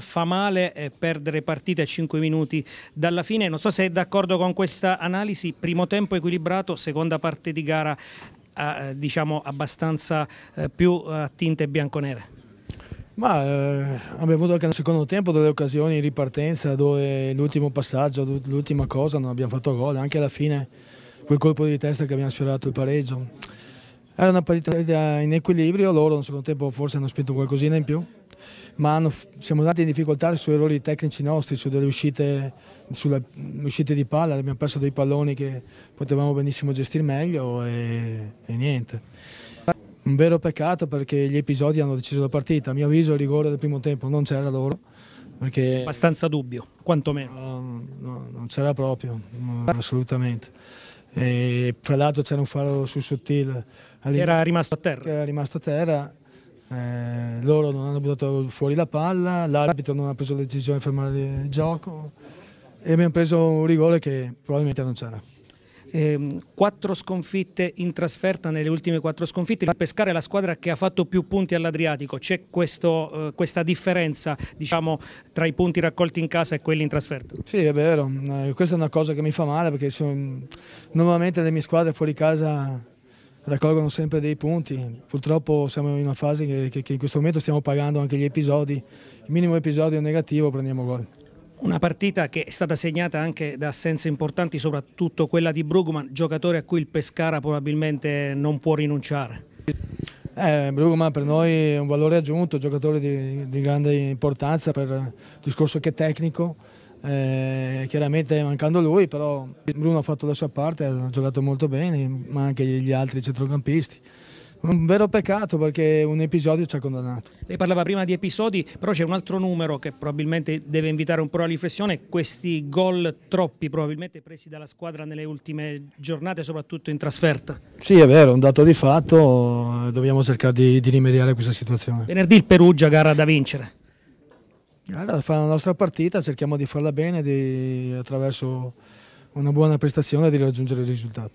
fa male eh, perdere partite a 5 minuti dalla fine. Non so se è d'accordo con questa analisi, primo tempo equilibrato, seconda parte di gara eh, diciamo abbastanza eh, più a eh, tinte bianconere. Ma eh, abbiamo avuto anche nel secondo tempo delle occasioni di ripartenza dove l'ultimo passaggio, l'ultima cosa non abbiamo fatto gol, anche alla fine quel colpo di testa che abbiamo sfiorato il pareggio. Era una partita in equilibrio, loro nel secondo tempo forse hanno spinto qualcosina in più, ma hanno, siamo andati in difficoltà su errori tecnici nostri, su delle uscite, sulle uscite di palla, abbiamo perso dei palloni che potevamo benissimo gestire meglio e, e niente. Un vero peccato perché gli episodi hanno deciso la partita, a mio avviso il rigore del primo tempo non c'era loro. Perché, Abbastanza dubbio, quantomeno. No, um, no, non c'era proprio, assolutamente. E, fra l'altro c'era un faro sul sottile. Era rimasto a terra. Era rimasto a terra eh, loro non hanno buttato fuori la palla, l'arbitro non ha preso la decisione di fermare il gioco e abbiamo preso un rigore che probabilmente non c'era. Eh, quattro sconfitte in trasferta nelle ultime quattro sconfitte. La Pescara è la squadra che ha fatto più punti all'Adriatico. C'è eh, questa differenza diciamo, tra i punti raccolti in casa e quelli in trasferta? Sì, è vero. Eh, questa è una cosa che mi fa male perché sono, normalmente le mie squadre fuori casa raccolgono sempre dei punti. Purtroppo siamo in una fase che, che, che in questo momento stiamo pagando anche gli episodi. Il minimo episodio negativo prendiamo gol. Una partita che è stata segnata anche da assenze importanti, soprattutto quella di Brugman, giocatore a cui il Pescara probabilmente non può rinunciare. Eh, Brugman per noi è un valore aggiunto, giocatore di, di grande importanza per il discorso che è tecnico eh, chiaramente mancando lui, però Bruno ha fatto la sua parte, ha giocato molto bene, ma anche gli altri centrocampisti. Un vero peccato perché un episodio ci ha condannato. Lei parlava prima di episodi, però c'è un altro numero che probabilmente deve invitare un po' alla riflessione, questi gol troppi probabilmente presi dalla squadra nelle ultime giornate, soprattutto in trasferta. Sì, è vero, è un dato di fatto, dobbiamo cercare di, di rimediare a questa situazione. Venerdì il Perugia, gara da vincere. Allora, fare la nostra partita, cerchiamo di farla bene, di, attraverso una buona prestazione di raggiungere il risultato.